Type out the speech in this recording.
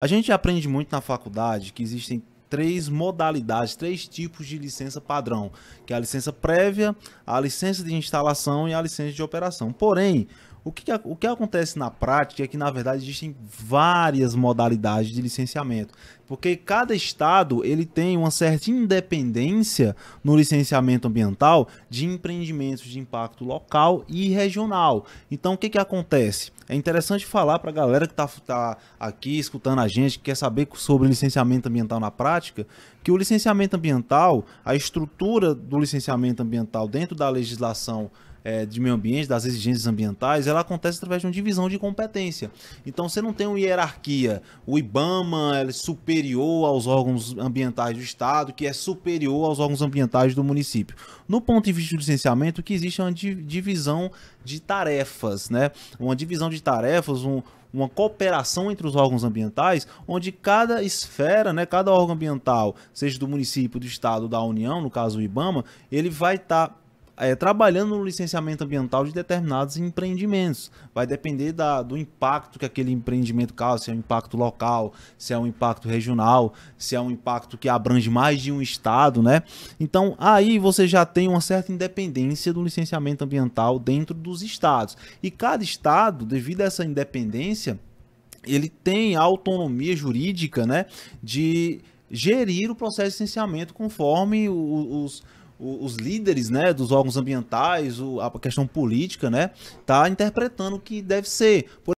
A gente aprende muito na faculdade que existem três modalidades, três tipos de licença padrão, que é a licença prévia, a licença de instalação e a licença de operação. Porém, o que, o que acontece na prática é que, na verdade, existem várias modalidades de licenciamento, porque cada estado ele tem uma certa independência no licenciamento ambiental de empreendimentos de impacto local e regional. Então, o que, que acontece? É interessante falar para a galera que está tá aqui escutando a gente, que quer saber sobre licenciamento ambiental na prática, prática que o licenciamento ambiental, a estrutura do licenciamento ambiental dentro da legislação é, de meio ambiente, das exigências ambientais, ela acontece através de uma divisão de competência. Então você não tem uma hierarquia. O IBAMA é superior aos órgãos ambientais do Estado, que é superior aos órgãos ambientais do município. No ponto de vista do licenciamento, que existe é uma divisão de tarefas, né? Uma divisão de tarefas, um, uma cooperação entre os órgãos ambientais, onde cada esfera, né, cada órgão ambiental, seja do município, do estado, da União, no caso o IBAMA, ele vai estar tá é, trabalhando no licenciamento ambiental de determinados empreendimentos. Vai depender da, do impacto que aquele empreendimento causa, se é um impacto local, se é um impacto regional, se é um impacto que abrange mais de um estado, né? Então aí você já tem uma certa independência do licenciamento ambiental dentro dos estados. E cada estado, devido a essa independência, ele tem a autonomia jurídica, né, de gerir o processo de licenciamento conforme os, os os líderes né, dos órgãos ambientais, a questão política, né, tá interpretando o que deve ser. Por